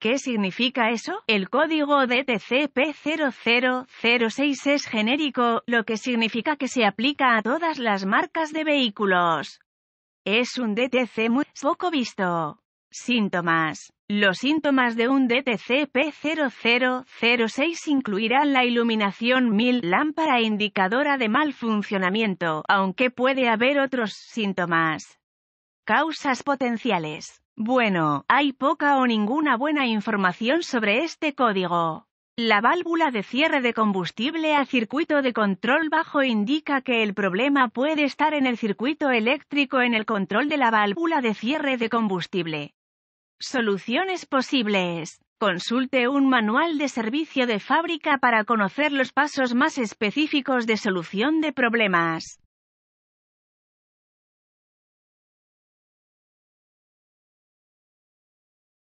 ¿Qué significa eso? El código dtcp 0006 es genérico, lo que significa que se aplica a todas las marcas de vehículos. Es un DTC muy poco visto. Síntomas. Los síntomas de un DTCP0006 incluirán la iluminación 1000 lámpara indicadora de mal funcionamiento, aunque puede haber otros síntomas. Causas potenciales. Bueno, hay poca o ninguna buena información sobre este código. La válvula de cierre de combustible a circuito de control bajo indica que el problema puede estar en el circuito eléctrico en el control de la válvula de cierre de combustible. Soluciones posibles. Consulte un manual de servicio de fábrica para conocer los pasos más específicos de solución de problemas.